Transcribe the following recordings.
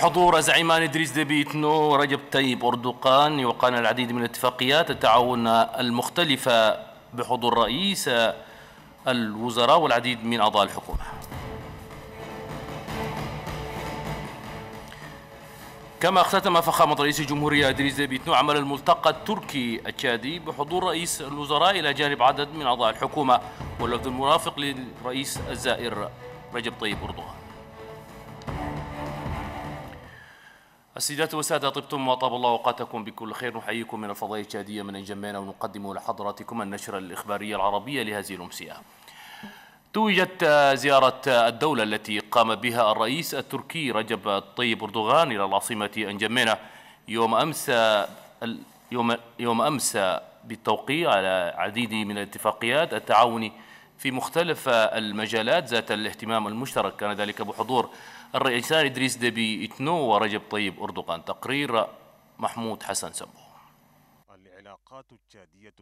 بحضور زعيمان إدريس دبيتنو ورجب طيب أردوغان يوقعن العديد من الاتفاقيات التعاون المختلفة بحضور رئيس الوزراء والعديد من أعضاء الحكومة كما اختتم فخامة رئيس الجمهورية إدريس نو عمل الملتقى التركي التشادي بحضور رئيس الوزراء إلى جانب عدد من أعضاء الحكومة والوفد المرافق للرئيس الزائر رجب طيب أردوغان السيدات والسادة طبتم وطاب الله اوقاتكم بكل خير نحييكم من الفضائية الشهدية من الجمانة ونقدم لحضراتكم النشرة الإخبارية العربية لهذه الأمسية. توجت زيارة الدولة التي قام بها الرئيس التركي رجب طيب أردوغان إلى العاصمة أنجمينة يوم أمس يوم يوم أمس بالتوقيع على عديد من الاتفاقيات التعاون في مختلف المجالات ذات الاهتمام المشترك كان ذلك بحضور الرئيسان إدريس دبي إتنو ورجب طيب أردوغان تقرير محمود حسن سمو العلاقات التشادية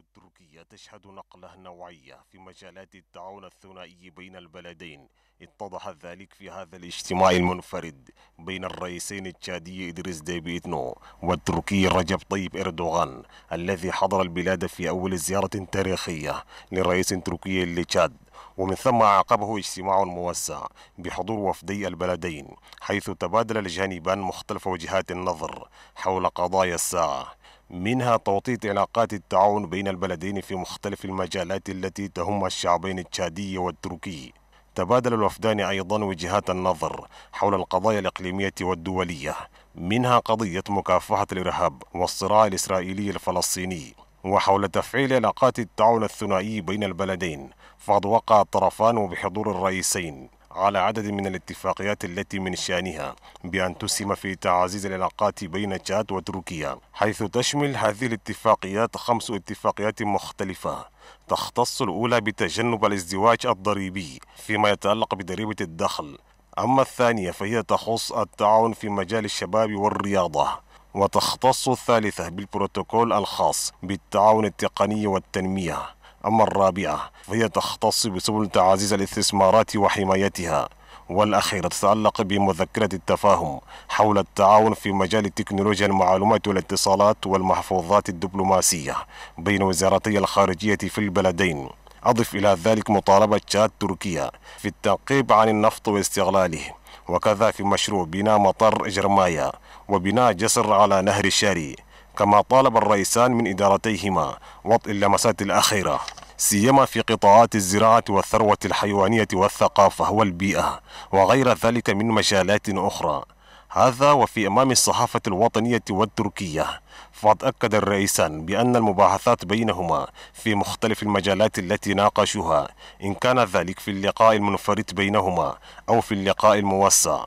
تشهد نقلة نوعية في مجالات التعاون الثنائي بين البلدين اتضح ذلك في هذا الاجتماع المنفرد بين الرئيسين التشادي إدريس ديبي إتنو والتركي رجب طيب إردوغان الذي حضر البلاد في أول زيارة تاريخية لرئيس تركي لتشاد ومن ثم عقبه اجتماع موسع بحضور وفدي البلدين حيث تبادل الجانبان مختلف وجهات النظر حول قضايا الساعة منها توطيد علاقات التعاون بين البلدين في مختلف المجالات التي تهم الشعبين التشادي والتركي تبادل الوفدان أيضا وجهات النظر حول القضايا الإقليمية والدولية منها قضية مكافحة الإرهاب والصراع الإسرائيلي الفلسطيني وحول تفعيل علاقات التعاون الثنائي بين البلدين فقد وقع الطرفان وبحضور الرئيسين على عدد من الاتفاقيات التي من شأنها بأن تسهم في تعزيز العلاقات بين تشاد وتركيا حيث تشمل هذه الاتفاقيات خمس اتفاقيات مختلفة تختص الأولى بتجنب الازدواج الضريبي فيما يتعلق بضريبة الدخل أما الثانية فهي تخص التعاون في مجال الشباب والرياضة وتختص الثالثة بالبروتوكول الخاص بالتعاون التقني والتنمية أما الرابعة فهي تختص بسبل تعزيز الاستثمارات وحمايتها والأخيرة تتعلق بمذكرة التفاهم حول التعاون في مجال التكنولوجيا المعلومات والاتصالات والمحفوظات الدبلوماسية بين وزارتي الخارجية في البلدين أضف إلى ذلك مطالبة شاد تركيا في التنقيب عن النفط واستغلاله وكذا في مشروع بناء مطار جرمايا وبناء جسر على نهر الشاري كما طالب الرئيسان من إدارتيهما وطء اللمسات الأخيرة سيما في قطاعات الزراعة والثروة الحيوانية والثقافة والبيئة وغير ذلك من مجالات أخرى هذا وفي أمام الصحافة الوطنية والتركية فقد أكد الرئيسان بأن المباحثات بينهما في مختلف المجالات التي ناقشوها إن كان ذلك في اللقاء المنفرد بينهما أو في اللقاء الموسع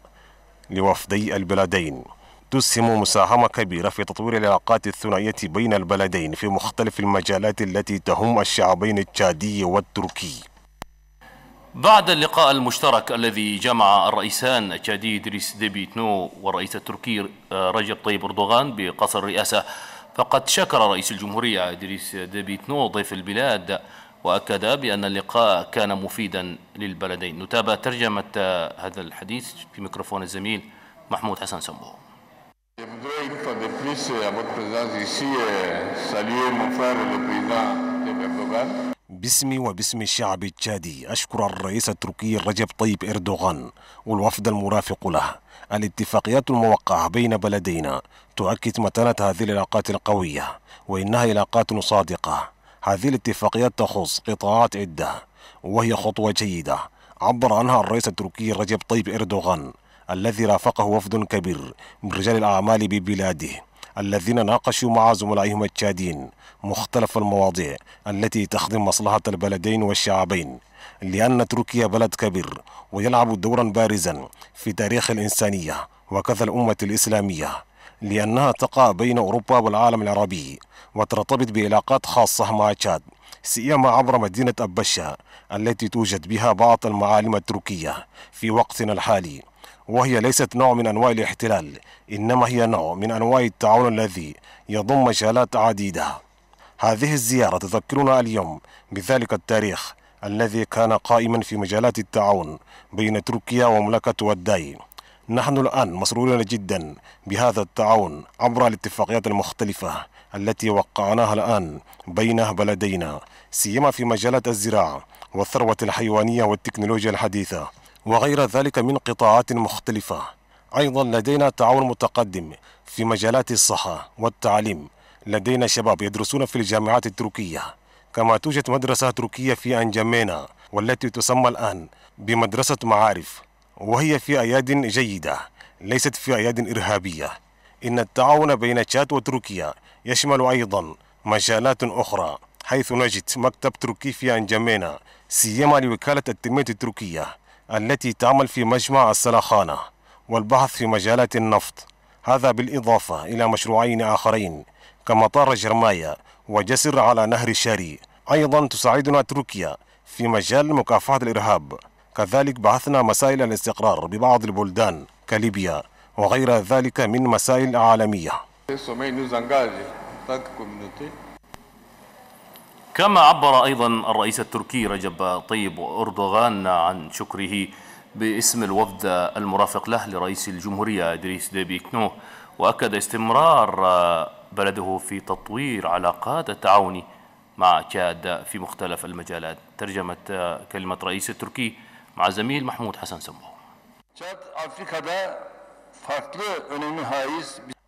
لوفدي البلدين تسهم مساهمة كبيرة في تطوير العلاقات الثنائية بين البلدين في مختلف المجالات التي تهم الشعبين التشادي والتركي بعد اللقاء المشترك الذي جمع الرئيسان التشادي إدريس تنو والرئيس التركي رجب طيب أردوغان بقصر الرئاسة فقد شكر رئيس الجمهورية إدريس تنو ضيف البلاد وأكد بأن اللقاء كان مفيدا للبلدين نتابع ترجمة هذا الحديث في ميكروفون الزميل محمود حسن سمبو Je voudrais une fois de plus, à votre présence eh, ici, saluer mon frère le président de Erdogan. باسمي وباسم الشعب التشادي أشكر الرئيس التركي رجب طيب إردوغان والوفد المرافق له الاتفاقيات الموقعة بين بلدينا تؤكد متانة هذه العلاقات القوية وإنها علاقات صادقة هذه الاتفاقيات تخص قطاعات عدة وهي خطوة جيدة عبر عنها الرئيس التركي رجب طيب إردوغان الذي رافقه وفد كبير من رجال الأعمال ببلاده الذين ناقشوا مع زملائهم التشادين مختلف المواضيع التي تخدم مصلحة البلدين والشعبين لأن تركيا بلد كبير ويلعب دورا بارزا في تاريخ الإنسانية وكذا الأمة الإسلامية لأنها تقع بين أوروبا والعالم العربي وترتبط بعلاقات خاصة مع تشاد سيما عبر مدينة ابشا التي توجد بها بعض المعالم التركية في وقتنا الحالي وهي ليست نوع من أنواع الاحتلال إنما هي نوع من أنواع التعاون الذي يضم مجالات عديدة هذه الزيارة تذكرنا اليوم بذلك التاريخ الذي كان قائما في مجالات التعاون بين تركيا ومملكة وداي نحن الآن مسرورون جدا بهذا التعاون عبر الاتفاقيات المختلفة التي وقعناها الآن بين بلدينا سيما في مجالات الزراعة والثروة الحيوانية والتكنولوجيا الحديثة وغير ذلك من قطاعات مختلفة أيضا لدينا تعاون متقدم في مجالات الصحة والتعليم لدينا شباب يدرسون في الجامعات التركية كما توجد مدرسة تركية في أنجمينا والتي تسمى الآن بمدرسة معارف وهي في أياد جيدة ليست في أياد إرهابية إن التعاون بين تشاد وتركيا يشمل أيضا مجالات أخرى حيث نجد مكتب تركي في أنجمينا سيما لوكالة التنمية التركية التي تعمل في مجمع السلاخانة والبحث في مجالات النفط هذا بالإضافة إلى مشروعين آخرين كمطار جرماية وجسر على نهر الشاري أيضا تساعدنا تركيا في مجال مكافحة الإرهاب كذلك بحثنا مسائل الاستقرار ببعض البلدان كليبيا وغير ذلك من مسائل عالمية كما عبر أيضا الرئيس التركي رجب طيب أردوغان عن شكره باسم الوفد المرافق له لرئيس الجمهورية إدريس ديبي كنو وأكد استمرار بلده في تطوير علاقات التعاون مع تشاد في مختلف المجالات ترجمة كلمة رئيس التركي مع زميل محمود حسن سمو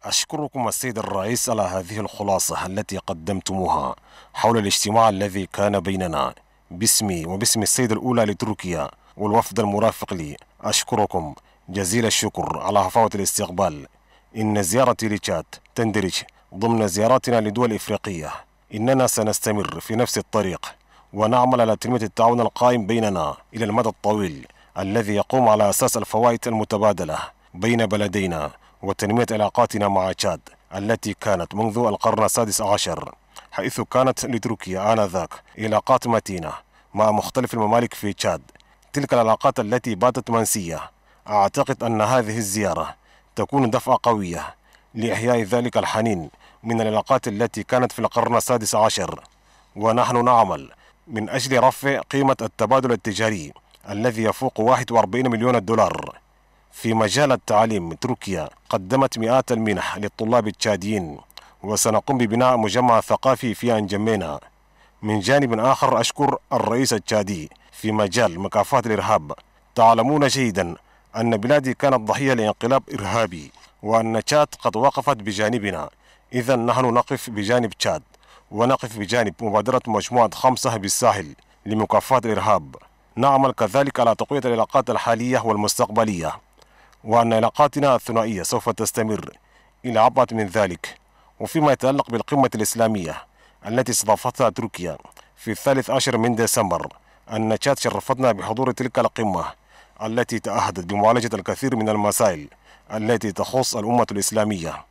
أشكركم السيد الرئيس على هذه الخلاصة التي قدمتموها حول الاجتماع الذي كان بيننا باسمي وباسم السيد الأولى لتركيا والوفد المرافق لي أشكركم جزيل الشكر على هفوة الاستقبال إن زيارتي لتشاد تندرج ضمن زياراتنا لدول إفريقية إننا سنستمر في نفس الطريق ونعمل على تنمية التعاون القائم بيننا إلى المدى الطويل الذي يقوم على أساس الفوائد المتبادلة بين بلدينا وتنمية علاقاتنا مع تشاد التي كانت منذ القرن السادس عشر حيث كانت لتركيا آنذاك علاقات متينة مع مختلف الممالك في تشاد تلك العلاقات التي باتت منسية أعتقد أن هذه الزيارة تكون دفعة قوية لإحياء ذلك الحنين من العلاقات التي كانت في القرن السادس عشر ونحن نعمل من أجل رفع قيمة التبادل التجاري الذي يفوق 41 مليون دولار في مجال التعليم تركيا قدمت مئات المنح للطلاب التشاديين وسنقوم ببناء مجمع ثقافي في أنجمينا من جانب آخر أشكر الرئيس التشادي في مجال مكافحة الإرهاب تعلمون جيدا أن بلادي كانت ضحية لانقلاب إرهابي وأن تشاد قد وقفت بجانبنا إذا نحن نقف بجانب تشاد ونقف بجانب مبادرة مجموعة خمسة بالساحل لمكافحة الإرهاب نعمل كذلك على تقوية العلاقات الحالية والمستقبلية وأن علاقاتنا الثنائية سوف تستمر إلى أبعد من ذلك وفيما يتعلق بالقمة الإسلامية التي استضافتها تركيا في الثالث عشر من ديسمبر أن تشاد شرفتنا بحضور تلك القمة التي تأهدت بمعالجة الكثير من المسائل التي تخص الأمة الإسلامية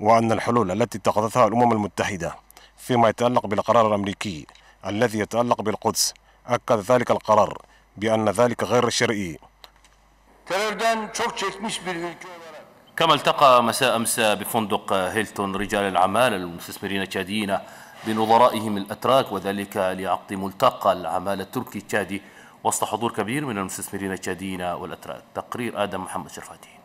وأن الحلول التي اتخذتها الأمم المتحدة فيما يتعلق بالقرار الأمريكي الذي يتعلق بالقدس أكد ذلك القرار بأن ذلك غير شرعي terörden çok çekmiş bir ülke olarak. كما التقى مساء أمس بفندق هيلتون رجال الأعمال المستثمرين التشاديين بنظرائهم الأتراك وذلك لعقد ملتقى العمالة التركي التشادي وسط حضور كبير من المستثمرين التشاديين والأتراك تقرير آدم محمد شرفاتي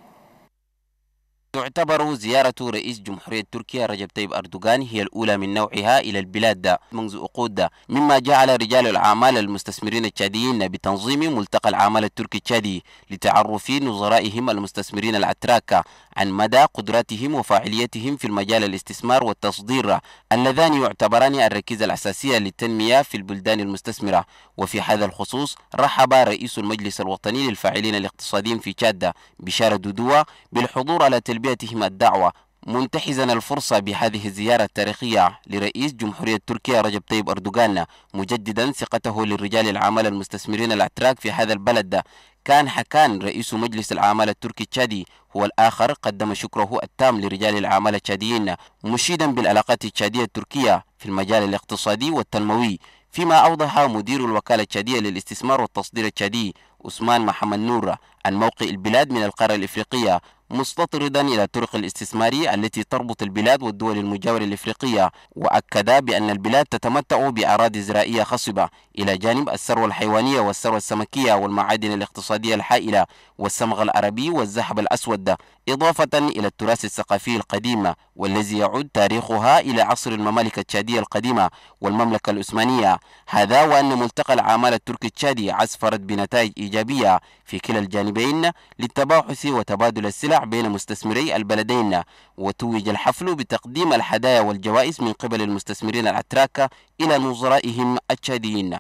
تعتبر زيارة رئيس جمهورية تركيا رجب طيب أردوغان هي الأولى من نوعها إلى البلاد دا منذ أقود دا مما جعل رجال الأعمال المستثمرين التشاديين بتنظيم ملتقى العمل التركي التشادي لتعرف نظرائهم المستثمرين الأتراك عن مدى قدراتهم وفاعليتهم في المجال الاستثمار والتصدير اللذان يعتبران الركيزة الأساسية للتنمية في البلدان المستثمرة وفي هذا الخصوص رحب رئيس المجلس الوطني للفاعلين الاقتصاديين في تشاد بشارة دودوا بالحضور على تلبية تلبيتهم الدعوة منتحزا الفرصة بهذه الزيارة التاريخية لرئيس جمهورية تركيا رجب طيب أردوغان مجددا ثقته للرجال العمل المستثمرين الأتراك في هذا البلد كان حكان رئيس مجلس العمل التركي التشادي هو الآخر قدم شكره التام لرجال العمل التشاديين مشيدا بالعلاقات التشادية التركية في المجال الاقتصادي والتنموي فيما أوضح مدير الوكالة التشادية للاستثمار والتصدير التشادي عثمان محمد نور عن موقع البلاد من القارة الإفريقية مستطردا إلى الطرق الاستثمارية التي تربط البلاد والدول المجاورة الإفريقية وأكد بأن البلاد تتمتع بأراضي زراعية خصبة إلى جانب الثروة الحيوانية والثروة السمكية والمعادن الاقتصادية الحائلة والصمغ العربي والذهب الأسود إضافة إلى التراث الثقافي القديم والذي يعود تاريخها إلى عصر الممالك التشادية القديمة والمملكة العثمانية هذا وأن ملتقى العمالة التركي التشادي عسفرت بنتائج إيجابية في كلا الجانبين للتباحث وتبادل السلع بين مستثمري البلدين وتوج الحفل بتقديم الهدايا والجوائز من قبل المستثمرين الأتراك إلى نظرائهم التشاديين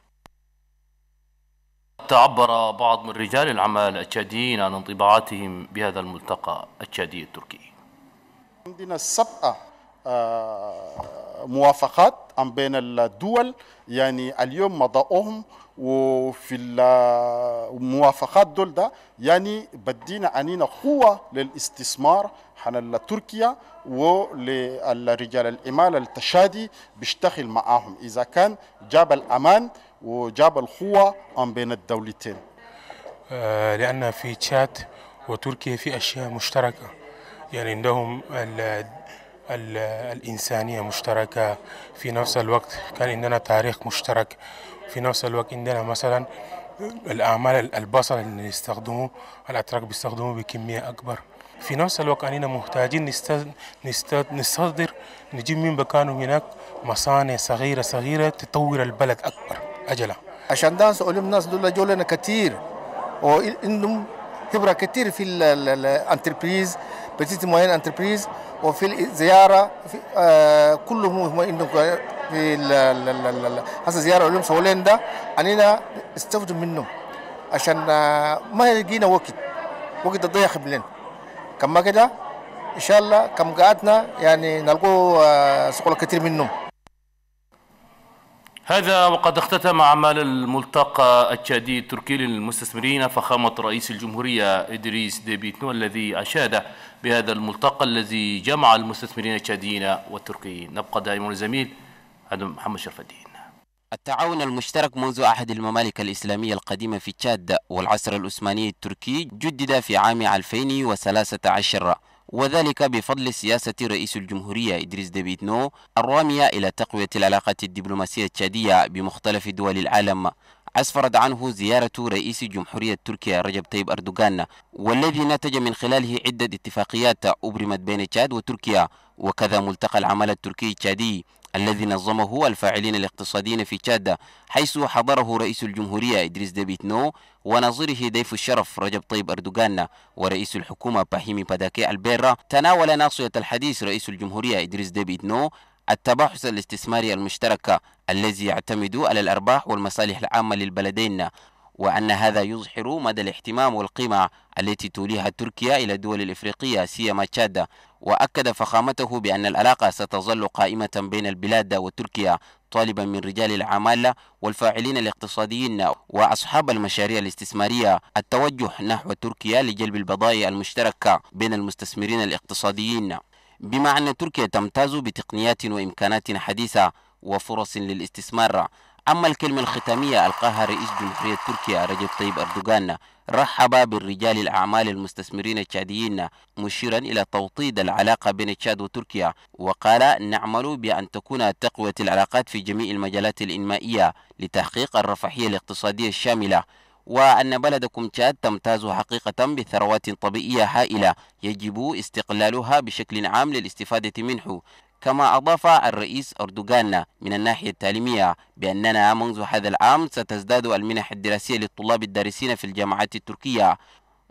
تعبر بعض من رجال الأعمال التشاديين عن انطباعاتهم بهذا الملتقى التشادي التركي عندنا سبعة آه، موافقات عن بين الدول يعني اليوم مضاؤهم وفي الموافقات آه، دول ده يعني بدينا عنينا قوة للاستثمار حنا تركيا ولرجال الإمال التشادي بيشتغل معاهم إذا كان جاب الأمان وجاب القوة بين الدولتين آه، لأن في تشاد وتركيا في أشياء مشتركة يعني عندهم الـ الـ الإنسانية مشتركة في نفس الوقت كان عندنا تاريخ مشترك في نفس الوقت عندنا مثلا الأعمال البصل اللي يستخدموه الأتراك بيستخدموه بكمية أكبر في نفس الوقت أننا محتاجين نستصدر نصدر نجيب من مكانه هناك مصانع صغيرة صغيرة تطور البلد أكبر أجله عشان دانس أولم ناس دول جولنا كتير وإنهم خبرة كتير في الانتربريز بتيت موين انتربريز وفي الزيارة في آه، كلهم هم إنهم في هذا زيارة أولم سولين ده أننا استفدوا منهم عشان آه، ما يجينا وقت وقت ضيع خبلين كما كده ان شاء الله كم قعدنا يعني نلقوا آه، سقوله كثير منهم هذا وقد اختتم أعمال الملتقى التشادي التركي للمستثمرين فخامة رئيس الجمهورية إدريس ديبيتنو الذي أشاد بهذا الملتقى الذي جمع المستثمرين التشاديين والتركيين نبقى دائما الزميل عبد محمد شرف الدين التعاون المشترك منذ أحد الممالك الإسلامية القديمة في تشاد والعصر العثماني التركي جدد في عام 2013 وذلك بفضل سياسة رئيس الجمهورية إدريس ديبيتنو الرامية إلى تقوية العلاقات الدبلوماسية التشادية بمختلف دول العالم أسفرت عنه زيارة رئيس جمهورية تركيا رجب طيب أردوغان والذي نتج من خلاله عدة اتفاقيات أبرمت بين تشاد وتركيا وكذا ملتقى العمل التركي التشادي الذي نظمه الفاعلين الاقتصاديين في تشاد حيث حضره رئيس الجمهورية إدريس ديبيتنو ونظيره ضيف الشرف رجب طيب أردوغان ورئيس الحكومة باهيمي باداكي البيرا تناول ناصية الحديث رئيس الجمهورية إدريس ديبيتنو التباحث الاستثماري المشترك الذي يعتمد على الأرباح والمصالح العامة للبلدين وأن هذا يظهر مدى الاهتمام والقيمة التي توليها تركيا إلى الدول الإفريقية سيما تشاد وأكد فخامته بأن العلاقة ستظل قائمة بين البلاد وتركيا طالبا من رجال العمالة والفاعلين الاقتصاديين وأصحاب المشاريع الاستثمارية التوجه نحو تركيا لجلب البضائع المشتركة بين المستثمرين الاقتصاديين بما أن تركيا تمتاز بتقنيات وإمكانات حديثة وفرص للاستثمار أما الكلمة الختامية ألقاها رئيس جمهورية تركيا رجب طيب أردوغان رحب بالرجال الأعمال المستثمرين التشاديين مشيرا إلى توطيد العلاقة بين تشاد وتركيا وقال نعمل بأن تكون تقوية العلاقات في جميع المجالات الإنمائية لتحقيق الرفاهية الاقتصادية الشاملة وأن بلدكم تشاد تمتاز حقيقة بثروات طبيعية هائلة يجب استقلالها بشكل عام للاستفادة منه كما أضاف الرئيس أردوغان من الناحية التعليمية بأننا منذ هذا العام ستزداد المنح الدراسية للطلاب الدارسين في الجامعات التركية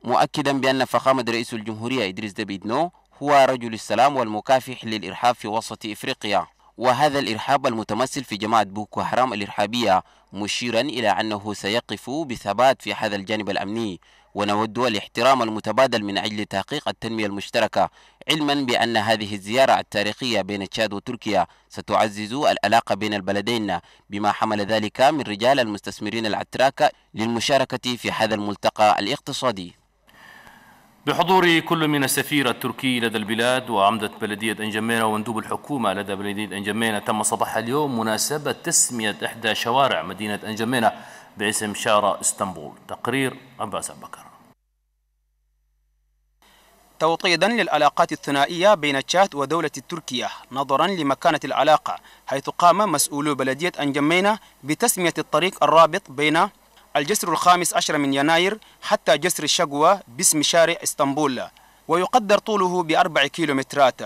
مؤكدا بأن فخامة رئيس الجمهورية إدريس دبيدنو هو رجل السلام والمكافح للإرهاب في وسط إفريقيا وهذا الإرهاب المتمثل في جماعة بوكو حرام الإرهابية مشيرا إلى أنه سيقف بثبات في هذا الجانب الأمني ونود الاحترام المتبادل من أجل تحقيق التنمية المشتركة علما بأن هذه الزيارة التاريخية بين تشاد وتركيا ستعزز العلاقة بين البلدين بما حمل ذلك من رجال المستثمرين العتراك للمشاركة في هذا الملتقى الاقتصادي بحضور كل من السفير التركي لدى البلاد وعمدة بلدية أنجمينة ومندوب الحكومة لدى بلدية أنجمينة تم صباح اليوم مناسبة تسمية إحدى شوارع مدينة أنجمينة باسم شارع اسطنبول تقرير عباس البكر بكر توطيدا للعلاقات الثنائية بين تشاد ودولة تركيا نظرا لمكانة العلاقة حيث قام مسؤولو بلدية أنجمينة بتسمية الطريق الرابط بين الجسر الخامس عشر من يناير حتى جسر الشقوة باسم شارع اسطنبول ويقدر طوله بأربع كيلومترات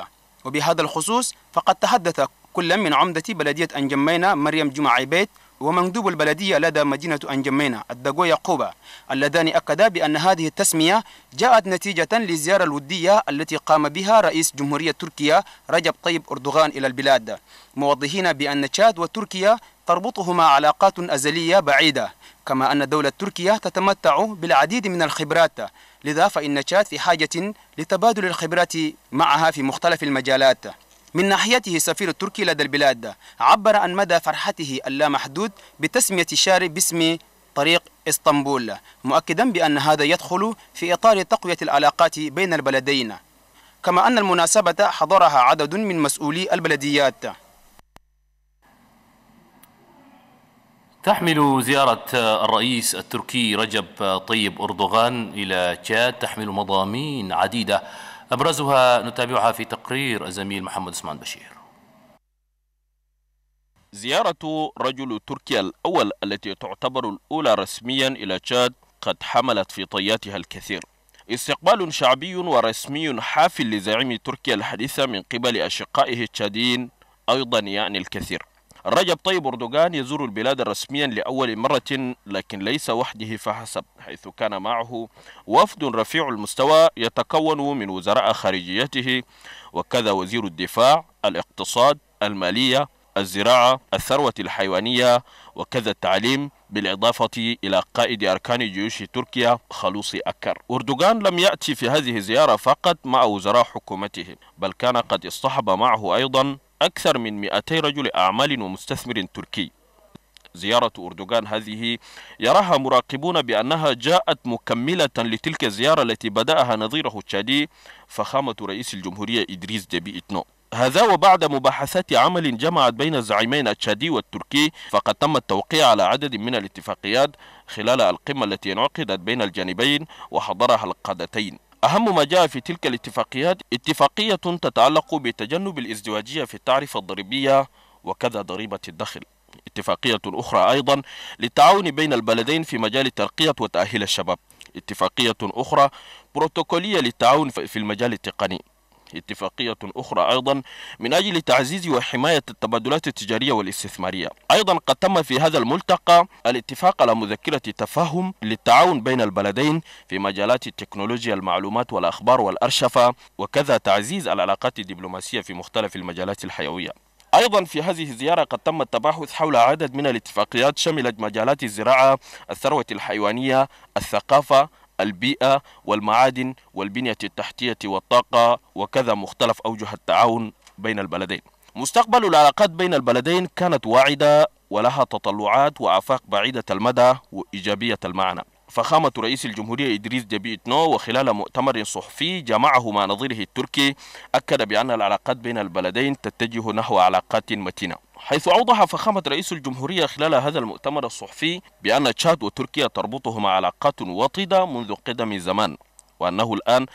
وبهذا الخصوص فقد تحدث كل من عمدة بلدية أنجمينة مريم جمعة عبيد ومندوب البلدية لدى مدينة أنجمينا الدقو يعقوبة اللذان أكدا بأن هذه التسمية جاءت نتيجة للزيارة الودية التي قام بها رئيس جمهورية تركيا رجب طيب أردوغان إلى البلاد موضحين بأن تشاد وتركيا تربطهما علاقات أزلية بعيدة كما أن دولة تركيا تتمتع بالعديد من الخبرات لذا فإن تشاد في حاجة لتبادل الخبرات معها في مختلف المجالات من ناحيته سفير التركي لدى البلاد عبر عن مدى فرحته اللامحدود بتسمية الشارع باسم طريق اسطنبول مؤكدا بأن هذا يدخل في إطار تقوية العلاقات بين البلدين كما أن المناسبة حضرها عدد من مسؤولي البلديات تحمل زيارة الرئيس التركي رجب طيب أردوغان إلى تشاد تحمل مضامين عديدة أبرزها نتابعها في تقرير الزميل محمد عثمان بشير زيارة رجل تركيا الأول التي تعتبر الأولى رسميا إلى تشاد قد حملت في طياتها الكثير استقبال شعبي ورسمي حافل لزعيم تركيا الحديثة من قبل أشقائه التشاديين أيضا يعني الكثير رجب طيب أردوغان يزور البلاد رسميا لأول مرة لكن ليس وحده فحسب حيث كان معه وفد رفيع المستوى يتكون من وزراء خارجيته وكذا وزير الدفاع الاقتصاد المالية الزراعة الثروة الحيوانية وكذا التعليم بالإضافة إلى قائد أركان جيوش تركيا خلوص أكر أردوغان لم يأتي في هذه الزيارة فقط مع وزراء حكومته بل كان قد اصطحب معه أيضا أكثر من 200 رجل أعمال ومستثمر تركي زيارة أردوغان هذه يراها مراقبون بأنها جاءت مكملة لتلك الزيارة التي بدأها نظيره تشادي فخامة رئيس الجمهورية إدريس ديبي إتنو هذا وبعد مباحثات عمل جمعت بين الزعيمين التشادي والتركي فقد تم التوقيع على عدد من الاتفاقيات خلال القمة التي انعقدت بين الجانبين وحضرها القادتين أهم ما جاء في تلك الاتفاقيات اتفاقية تتعلق بتجنب الازدواجية في التعرفة الضريبية وكذا ضريبة الدخل اتفاقية أخرى أيضا للتعاون بين البلدين في مجال ترقية وتأهيل الشباب اتفاقية أخرى بروتوكولية للتعاون في المجال التقني اتفاقية أخرى أيضا من أجل تعزيز وحماية التبادلات التجارية والاستثمارية أيضا قد تم في هذا الملتقى الاتفاق على مذكرة تفاهم للتعاون بين البلدين في مجالات التكنولوجيا المعلومات والأخبار والأرشفة وكذا تعزيز العلاقات الدبلوماسية في مختلف المجالات الحيوية أيضا في هذه الزيارة قد تم التباحث حول عدد من الاتفاقيات شملت مجالات الزراعة الثروة الحيوانية الثقافة البيئة والمعادن والبنية التحتية والطاقة وكذا مختلف أوجه التعاون بين البلدين مستقبل العلاقات بين البلدين كانت واعدة ولها تطلعات وآفاق بعيدة المدى وإيجابية المعنى فخامة رئيس الجمهورية إدريس دبي إتنو وخلال مؤتمر صحفي جمعه مع نظيره التركي أكد بأن العلاقات بين البلدين تتجه نحو علاقات متينة حيث أوضح فخامة رئيس الجمهورية خلال هذا المؤتمر الصحفي بأن تشاد وتركيا تربطهما علاقات وطيدة منذ قدم الزمان وأنه الآن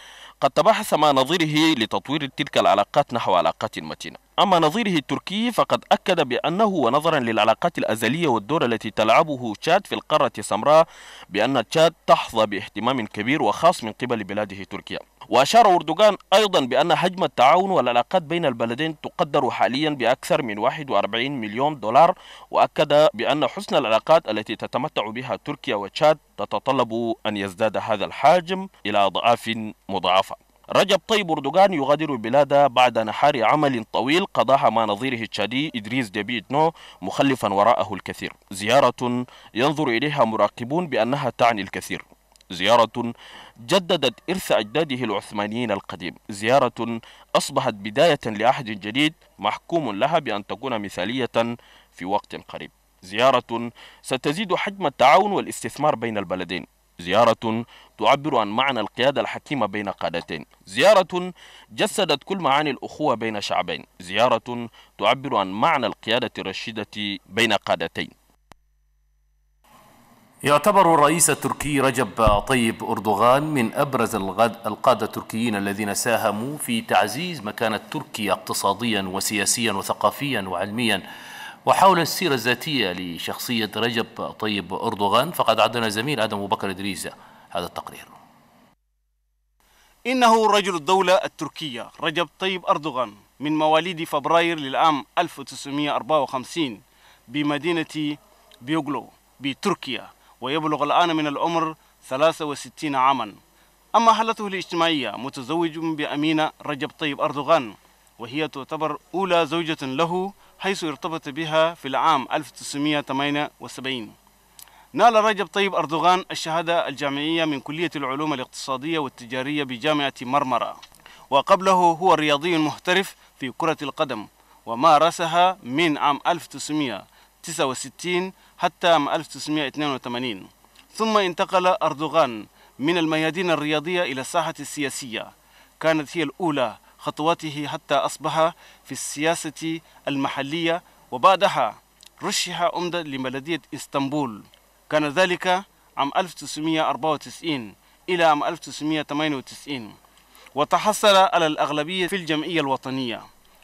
قد تباحث مع نظيره لتطوير تلك العلاقات نحو علاقات متينة أما نظيره التركي فقد أكد بأنه ونظرا للعلاقات الأزلية والدور التي تلعبه تشاد في القارة السمراء بأن تشاد تحظى باهتمام كبير وخاص من قبل بلاده تركيا وأشار أردوغان أيضا بأن حجم التعاون والعلاقات بين البلدين تقدر حاليا بأكثر من 41 مليون دولار وأكد بأن حسن العلاقات التي تتمتع بها تركيا وتشاد تتطلب أن يزداد هذا الحجم إلى أضعاف مضاعفة رجب طيب أردوغان يغادر البلاد بعد نحار عمل طويل قضاها مع نظيره التشادي إدريس ديبي نو مخلفا وراءه الكثير زيارة ينظر إليها مراقبون بأنها تعني الكثير زيارة جددت إرث أجداده العثمانيين القديم زيارة أصبحت بداية لعهد جديد محكوم لها بأن تكون مثالية في وقت قريب زيارة ستزيد حجم التعاون والاستثمار بين البلدين زيارة تعبر عن معنى القيادة الحكيمة بين قادتين زيارة جسدت كل معاني الأخوة بين شعبين زيارة تعبر عن معنى القيادة الرشيدة بين قادتين يعتبر الرئيس التركي رجب طيب أردوغان من أبرز القادة التركيين الذين ساهموا في تعزيز مكانة تركيا اقتصاديا وسياسيا وثقافيا وعلميا وحول السيرة الذاتية لشخصية رجب طيب أردوغان فقد عدنا زميل آدم بكر إدريزة هذا التقرير إنه رجل الدولة التركية رجب طيب أردوغان من مواليد فبراير للعام 1954 بمدينة بيوغلو بتركيا ويبلغ الآن من العمر 63 عاما أما حالته الاجتماعية متزوج بأمينة رجب طيب أردوغان وهي تعتبر أولى زوجة له حيث ارتبط بها في العام 1978 نال رجب طيب أردوغان الشهادة الجامعية من كلية العلوم الاقتصادية والتجارية بجامعة مرمرة وقبله هو رياضي محترف في كرة القدم ومارسها من عام 1900 1969 حتى عام 1982 ثم انتقل أردوغان من الميادين الرياضية إلى الساحة السياسية كانت هي الأولى خطواته حتى أصبح في السياسة المحلية وبعدها رشح عمدة لبلدية إسطنبول كان ذلك عام 1994 إلى عام 1998 وتحصل على الأغلبية في الجمعية الوطنية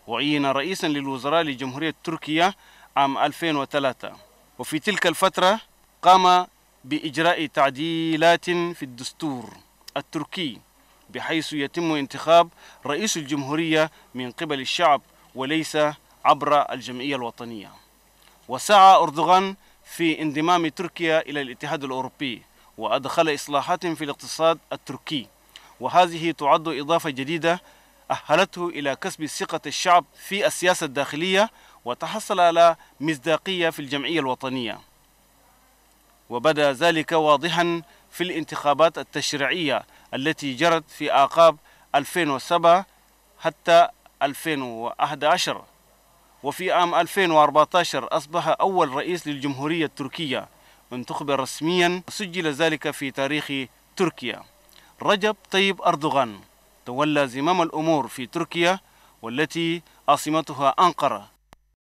وعين رئيسا للوزراء لجمهورية تركيا عام 2003 وفي تلك الفترة قام بإجراء تعديلات في الدستور التركي بحيث يتم انتخاب رئيس الجمهورية من قبل الشعب وليس عبر الجمعية الوطنية وسعى أردوغان في انضمام تركيا إلى الاتحاد الأوروبي وأدخل إصلاحات في الاقتصاد التركي وهذه تعد إضافة جديدة أهلته إلى كسب ثقة الشعب في السياسة الداخلية وتحصل على مصداقية في الجمعية الوطنية وبدا ذلك واضحا في الانتخابات التشريعية التي جرت في أعقاب 2007 حتى 2011 وفي عام 2014 أصبح أول رئيس للجمهورية التركية انتخب رسميا سجل ذلك في تاريخ تركيا رجب طيب أردوغان تولى زمام الأمور في تركيا والتي عاصمتها أنقرة